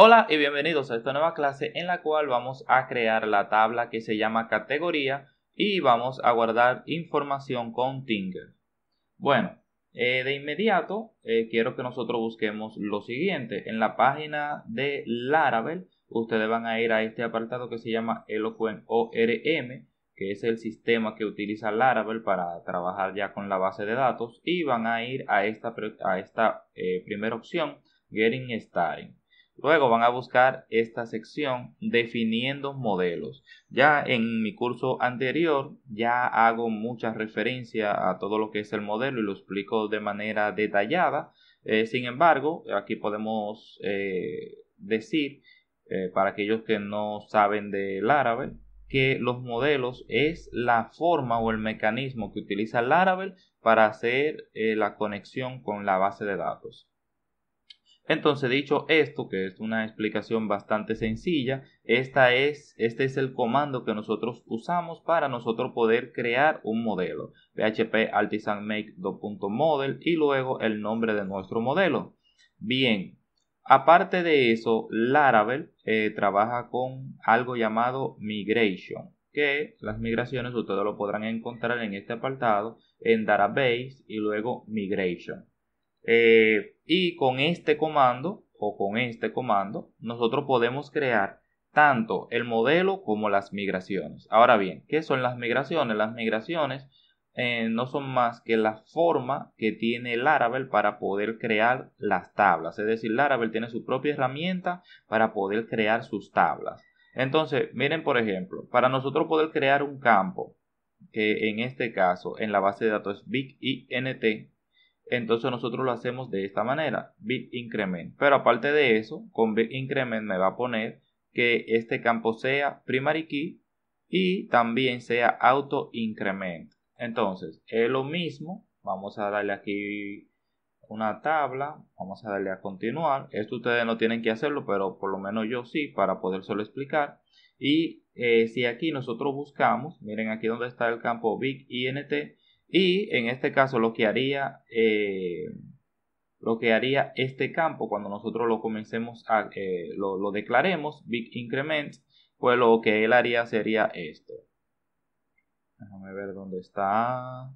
Hola y bienvenidos a esta nueva clase en la cual vamos a crear la tabla que se llama categoría y vamos a guardar información con Tinker Bueno, eh, de inmediato eh, quiero que nosotros busquemos lo siguiente. En la página de Laravel, ustedes van a ir a este apartado que se llama Eloquent ORM, que es el sistema que utiliza Laravel para trabajar ya con la base de datos, y van a ir a esta, eh, primera opción, Getting Started. Luego van a buscar esta sección definiendo modelos. Ya en mi curso anterior ya hago mucha referencia a todo lo que es el modelo y lo explico de manera detallada. Eh, sin embargo, aquí podemos eh, decir, eh, para aquellos que no saben del árabe, que los modelos es la forma o el mecanismo que utiliza Laravel para hacer la conexión con la base de datos. Entonces, dicho esto, que es una explicación bastante sencilla, esta es, este es el comando que nosotros usamos para nosotros poder crear un modelo. PHP Artisan Make model y luego el nombre de nuestro modelo. Bien, aparte de eso, Laravel eh, trabaja con algo llamado migration, que las migraciones ustedes lo podrán encontrar en este apartado en Database y luego Migration. Eh, y con este comando o con este comando, nosotros podemos crear tanto el modelo como las migraciones. Ahora bien, ¿qué son las migraciones? Las migraciones eh, no son más que la forma que tiene el Laravel para poder crear las tablas. Es decir, Laravel tiene su propia herramienta para poder crear sus tablas. Entonces, miren por ejemplo, para nosotros poder crear un campo, que en este caso en la base de datos int entonces nosotros lo hacemos de esta manera, Big increment. Pero aparte de eso, con Big increment me va a poner que este campo sea primary key y también sea auto increment. Entonces, es lo mismo, vamos a darle aquí una tabla, vamos a darle a continuar. Esto ustedes no tienen que hacerlo, pero por lo menos yo sí, para poder solo explicar. Y eh, si aquí nosotros buscamos, miren aquí donde está el campo big int, y en este caso lo que haría, eh, lo que haría este campo cuando nosotros lo comencemos a, eh, lo, declaremos, big increment, pues lo que él haría sería esto. Déjame ver dónde está.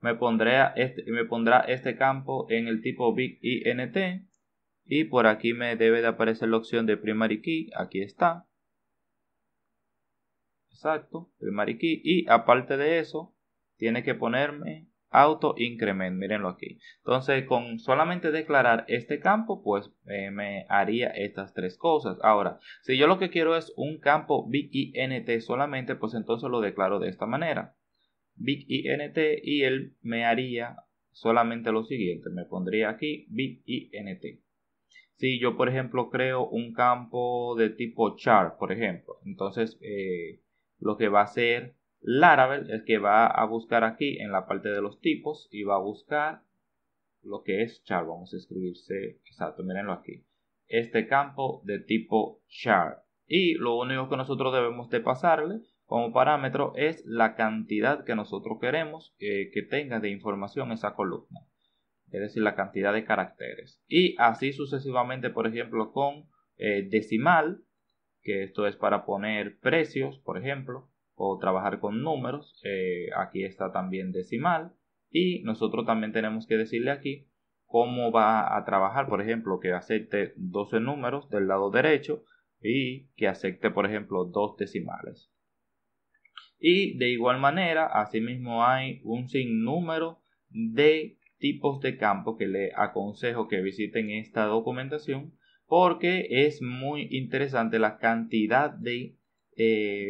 Me, pondré este, me pondrá este campo en el tipo big int y por aquí me debe de aparecer la opción de primary key, aquí está Exacto, el mariquí. Y aparte de eso, tiene que ponerme auto increment, mírenlo aquí. Entonces, con solamente declarar este campo, pues eh, me haría estas tres cosas. Ahora, si yo lo que quiero es un campo big solamente, pues entonces lo declaro de esta manera. Big int y él me haría solamente lo siguiente, me pondría aquí big int. Si yo, por ejemplo, creo un campo de tipo char, por ejemplo, entonces eh, lo que va a hacer Laravel es que va a buscar aquí en la parte de los tipos y va a buscar lo que es char. Vamos a escribirse, exacto, mírenlo aquí. Este campo de tipo char. Y lo único que nosotros debemos de pasarle como parámetro es la cantidad que nosotros queremos eh, que tenga de información esa columna. Es decir, la cantidad de caracteres. Y así sucesivamente, por ejemplo, con eh, decimal que esto es para poner precios, por ejemplo, o trabajar con números. Eh, aquí está también decimal. Y nosotros también tenemos que decirle aquí cómo va a trabajar, por ejemplo, que acepte 12 números del lado derecho y que acepte, por ejemplo, dos decimales. Y de igual manera, asimismo hay un sinnúmero de tipos de campo que le aconsejo que visiten esta documentación porque es muy interesante la cantidad de, eh,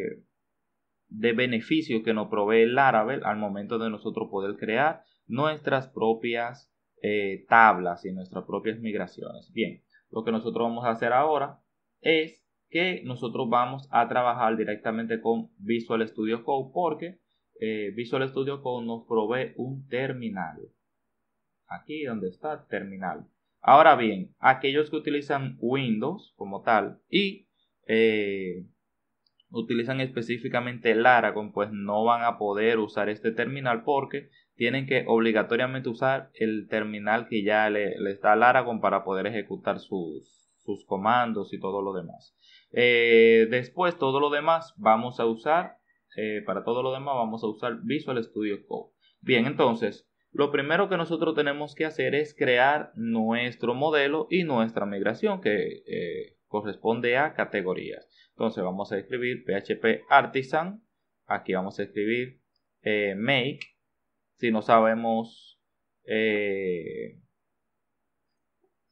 de beneficios que nos provee el Laravel al momento de nosotros poder crear nuestras propias eh, tablas y nuestras propias migraciones. Bien, lo que nosotros vamos a hacer ahora es que nosotros vamos a trabajar directamente con Visual Studio Code porque eh, Visual Studio Code nos provee un terminal. Aquí donde está, terminal. Ahora bien, aquellos que utilizan Windows como tal y eh, utilizan específicamente Laragon, pues no van a poder usar este terminal porque tienen que obligatoriamente usar el terminal que ya le, está está para poder ejecutar sus, comandos y todo lo demás. Eh, después, todo lo demás vamos a usar, eh, para todo lo demás vamos a usar Visual Studio Code. Bien, entonces, lo primero que nosotros tenemos que hacer es crear nuestro modelo y nuestra migración que eh, corresponde a categorías. Entonces vamos a escribir PHP Artisan, aquí vamos a escribir eh, Make, si no sabemos, eh,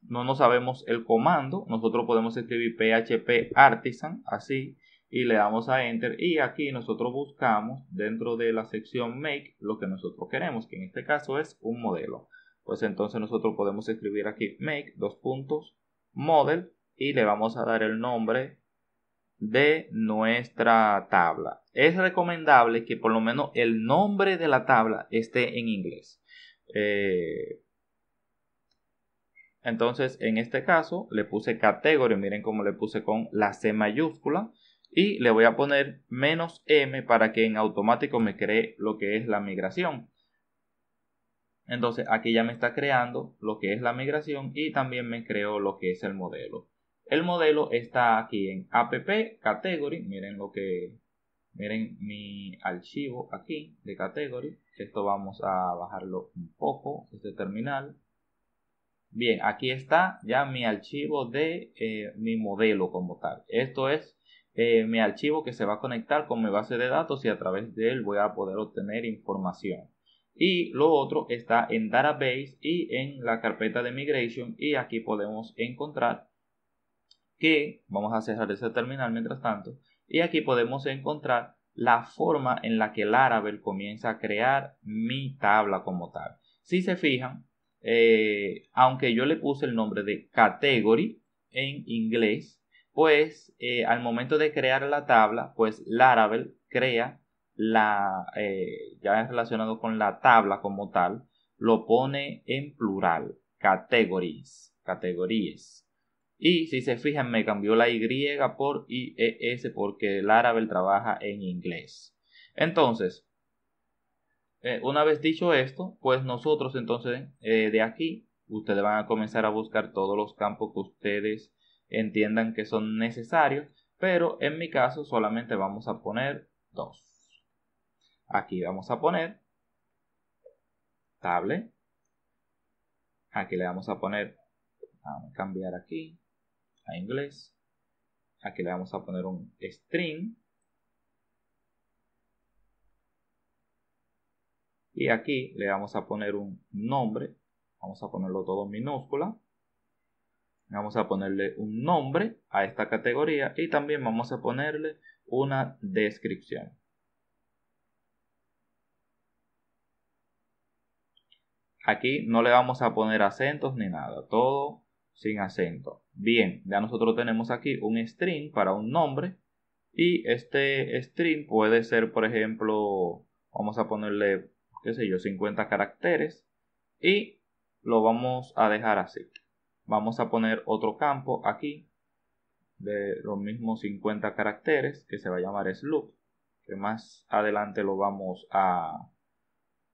no sabemos el comando, nosotros podemos escribir PHP Artisan, así, y le damos a enter y aquí nosotros buscamos dentro de la sección make lo que nosotros queremos que en este caso es un modelo pues entonces nosotros podemos escribir aquí make dos puntos model y le vamos a dar el nombre de nuestra tabla es recomendable que por lo menos el nombre de la tabla esté en inglés eh, entonces en este caso le puse categoría, miren cómo le puse con la c mayúscula y le voy a poner menos m para que en automático me cree lo que es la migración. Entonces aquí ya me está creando lo que es la migración y también me creo lo que es el modelo. El modelo está aquí en app category, miren lo que miren mi archivo aquí de category. Esto vamos a bajarlo un poco, este terminal. Bien, aquí está ya mi archivo de eh, mi modelo como tal. Esto es eh, mi archivo que se va a conectar con mi base de datos y a través de él voy a poder obtener información. Y lo otro está en database y en la carpeta de migration y aquí podemos encontrar que, vamos a cerrar ese terminal mientras tanto, y aquí podemos encontrar la forma en la que Laravel comienza a crear mi tabla como tal. Si se fijan, eh, aunque yo le puse el nombre de category en inglés, pues eh, al momento de crear la tabla, pues Laravel crea la, eh, ya relacionado con la tabla como tal, lo pone en plural, categories, categorías. Y si se fijan, me cambió la Y por IES porque Laravel trabaja en inglés. Entonces, eh, una vez dicho esto, pues nosotros entonces eh, de aquí, ustedes van a comenzar a buscar todos los campos que ustedes entiendan que son necesarios, pero en mi caso solamente vamos a poner dos. Aquí vamos a poner table. Aquí le vamos a poner, vamos a cambiar aquí a inglés. Aquí le vamos a poner un string. Y aquí le vamos a poner un nombre. Vamos a ponerlo todo en minúscula. Vamos a ponerle un nombre a esta categoría y también vamos a ponerle una descripción. Aquí no le vamos a poner acentos ni nada, todo sin acento. Bien, ya nosotros tenemos aquí un string para un nombre y este string puede ser, por ejemplo, vamos a ponerle, qué sé yo, 50 caracteres y lo vamos a dejar así. Vamos a poner otro campo aquí de los mismos 50 caracteres que se va a llamar sloop, que más adelante lo vamos a,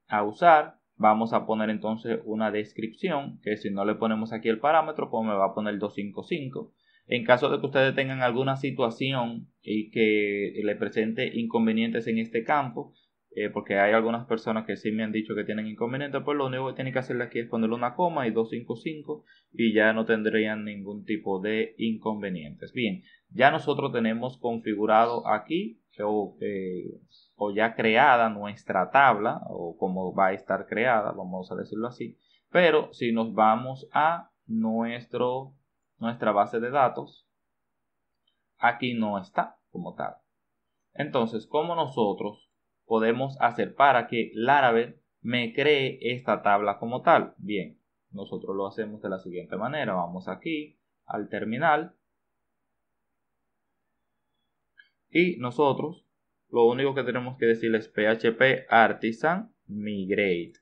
a usar. Vamos a poner entonces una descripción, que si no le ponemos aquí el parámetro, pues me va a poner 255. En caso de que ustedes tengan alguna situación y que le presente inconvenientes en este campo, eh, porque hay algunas personas que sí me han dicho que tienen inconvenientes, pues lo único que tienen que hacerle aquí es ponerle una coma y 255 y ya no tendrían ningún tipo de inconvenientes. Bien, ya nosotros tenemos configurado aquí eh, o, ya creada nuestra tabla o como va a estar creada, vamos a decirlo así. Pero si nos vamos a nuestro, nuestra base de datos, aquí no está como tal. Entonces, como nosotros podemos hacer para que Laravel me cree esta tabla como tal? Bien, nosotros lo hacemos de la siguiente manera. Vamos aquí al terminal y nosotros lo único que tenemos que decir es php artisan migrate.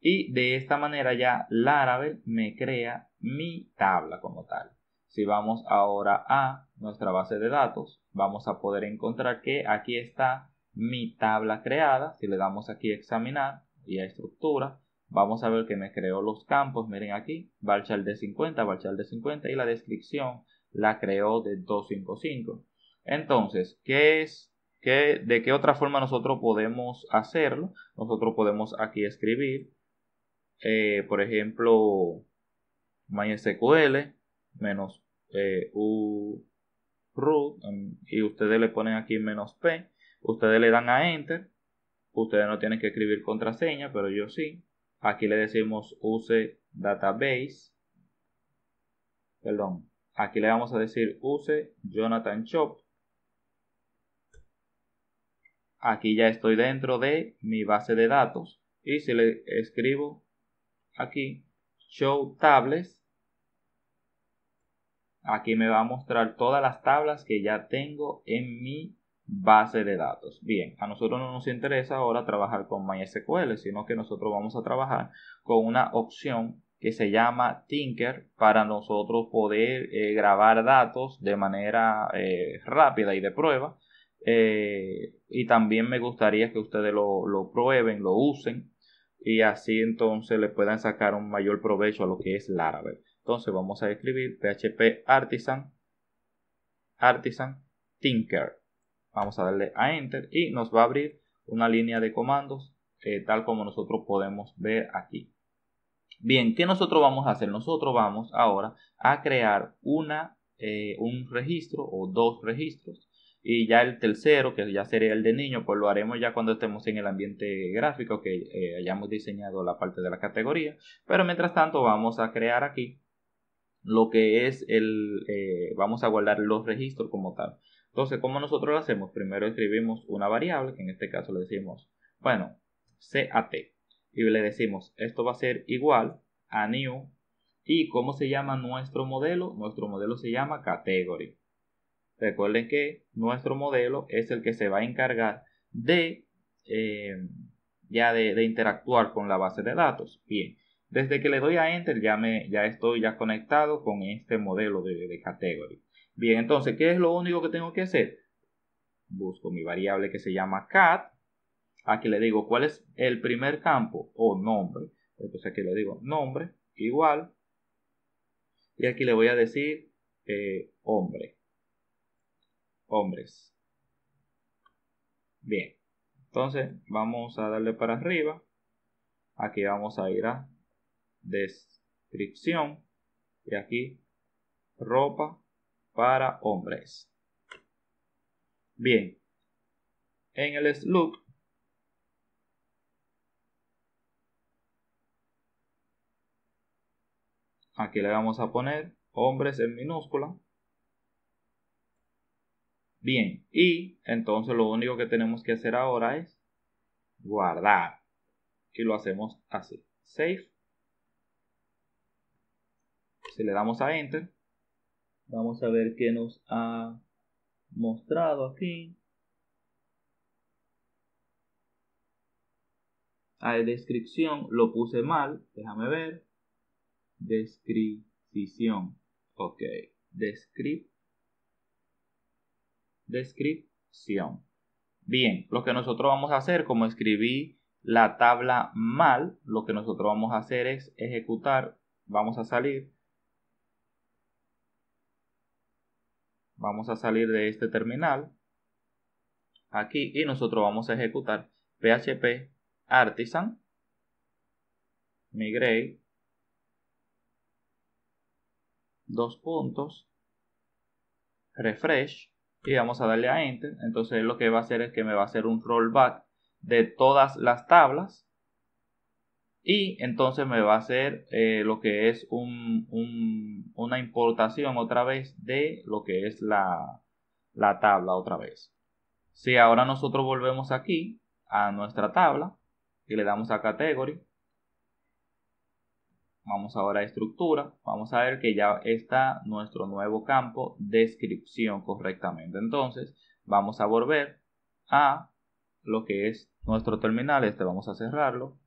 Y de esta manera ya Laravel me crea mi tabla como tal. Si vamos ahora a nuestra base de datos, vamos a poder encontrar que aquí está mi tabla creada. Si le damos aquí a examinar y a estructura, vamos a ver que me creó los campos. Miren aquí, varchar de 50, varchar de 50 y la descripción la creó de 255. Entonces, ¿qué es? ¿Qué, ¿De qué otra forma nosotros podemos hacerlo? Nosotros podemos aquí escribir, eh, por ejemplo, MySQL menos eh, U root um, y ustedes le ponen aquí menos P Ustedes le dan a Enter. Ustedes no tienen que escribir contraseña, pero yo sí. Aquí le decimos use database. Perdón. Aquí le vamos a decir use Jonathan Shop. Aquí ya estoy dentro de mi base de datos. Y si le escribo aquí show tables, aquí me va a mostrar todas las tablas que ya tengo en mi base de datos. Bien, a nosotros no nos interesa ahora trabajar con MySQL, sino que nosotros vamos a trabajar con una opción que se llama Tinker para nosotros poder eh, grabar datos de manera eh, rápida y de prueba. Eh, y también me gustaría que ustedes lo, lo prueben, lo usen y así entonces le puedan sacar un mayor provecho a lo que es Laravel. Entonces vamos a escribir php artisan artisan tinker vamos a darle a enter y nos va a abrir una línea de comandos eh, tal como nosotros podemos ver aquí bien qué nosotros vamos a hacer nosotros vamos ahora a crear una eh, un registro o dos registros y ya el tercero que ya sería el de niño pues lo haremos ya cuando estemos en el ambiente gráfico que eh, hayamos diseñado la parte de la categoría pero mientras tanto vamos a crear aquí lo que es el vamos a guardar los registros como tal entonces, ¿cómo nosotros lo hacemos? Primero escribimos una variable, que en este caso le decimos, bueno, CAT. Y le decimos, esto va a ser igual a new. ¿Y cómo se llama nuestro modelo? Nuestro modelo se llama category. Recuerden que nuestro modelo es el que se va a encargar de eh, ya interactuar con la base de datos. Bien, desde que le doy a Enter ya, me, ya estoy ya conectado con este modelo de, de category. Bien, entonces, ¿qué es lo único que tengo que hacer? Busco mi variable que se llama cat. Aquí le digo cuál es el primer campo o nombre. Entonces aquí le digo nombre igual. Y aquí le voy a decir eh, hombre. Hombres. Bien. Entonces vamos a darle para arriba. Aquí vamos a ir a descripción. Y aquí ropa para hombres. Bien, en el sloop aquí le vamos a poner hombres en minúscula. Bien, y entonces lo único que tenemos que hacer ahora es guardar. Y lo hacemos así. Save. Si le damos a Enter, Vamos a ver qué nos ha mostrado aquí. Hay ah, descripción, lo puse mal, déjame ver. Descripción, ok. Descrip descripción. Bien, lo que nosotros vamos a hacer, como escribí la tabla mal, lo que nosotros vamos a hacer es ejecutar, vamos a salir Vamos a salir de este terminal aquí y nosotros vamos a ejecutar php artisan migrate dos puntos refresh y vamos a darle a enter entonces lo que va a hacer es que me va a hacer un rollback de todas las tablas y entonces me va a hacer eh, lo que es una importación otra vez de lo que es la, la tabla otra vez. Si ahora nosotros volvemos aquí a nuestra tabla y le damos a category, vamos ahora a estructura, vamos a ver que ya está nuestro nuevo campo descripción correctamente. Entonces vamos a volver a lo que es nuestro terminal, este vamos a cerrarlo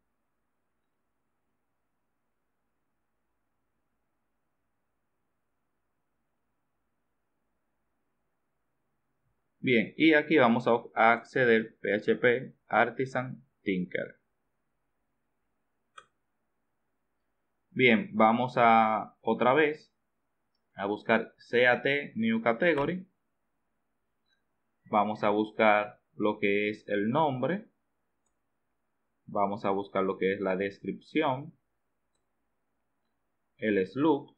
Bien, y aquí vamos a acceder PHP Artisan Tinker. Bien, vamos a otra vez a buscar CAT New Category. Vamos a buscar lo que es el nombre. Vamos a buscar lo que es la descripción. El slug.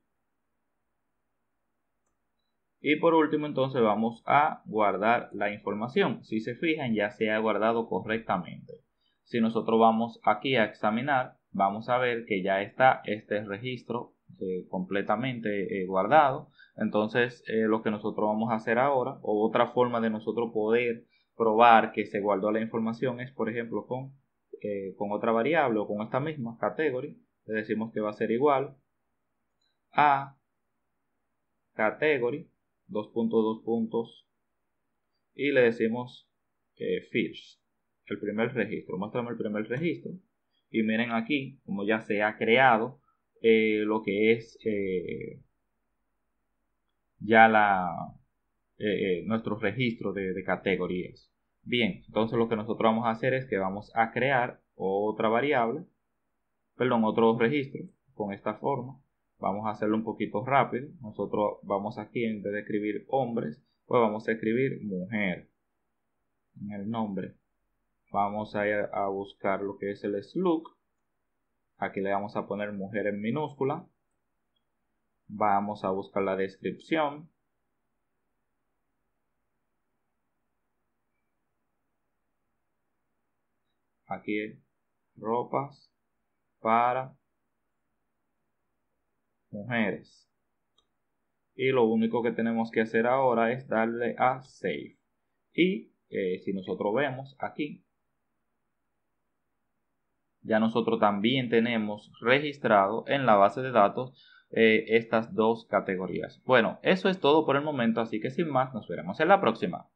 Y por último, entonces vamos a guardar la información. Si se fijan, ya se ha guardado correctamente. Si nosotros vamos aquí a examinar, vamos a ver que ya está este registro eh, completamente eh, guardado. Entonces, eh, lo que nosotros vamos a hacer ahora, o otra forma de nosotros poder probar que se guardó la información es, por ejemplo, con, con otra variable o con esta misma Category. Le decimos que va a ser igual a category 2.2 puntos y le decimos eh, el primer registro. Muéstrame el primer registro y miren aquí como ya se ha creado eh, lo que es eh, ya la eh, nuestro registro de, de categorías. Bien, entonces lo que nosotros vamos a hacer es que vamos a crear otra variable, perdón, otro registro con esta forma Vamos a hacerlo un poquito rápido. Nosotros vamos aquí, en vez de escribir hombres, pues vamos a escribir mujer en el nombre. Vamos a, ir a buscar lo que es el slug. Aquí le vamos a poner mujer en minúscula. Vamos a buscar la descripción. Aquí ropas para mujeres. Y lo único que tenemos que hacer ahora es darle a Save. Y eh, si nosotros vemos aquí, ya nosotros también tenemos registrado en la base de datos eh, estas dos categorías. Bueno, eso es todo por el momento, así que sin más, nos veremos en la próxima.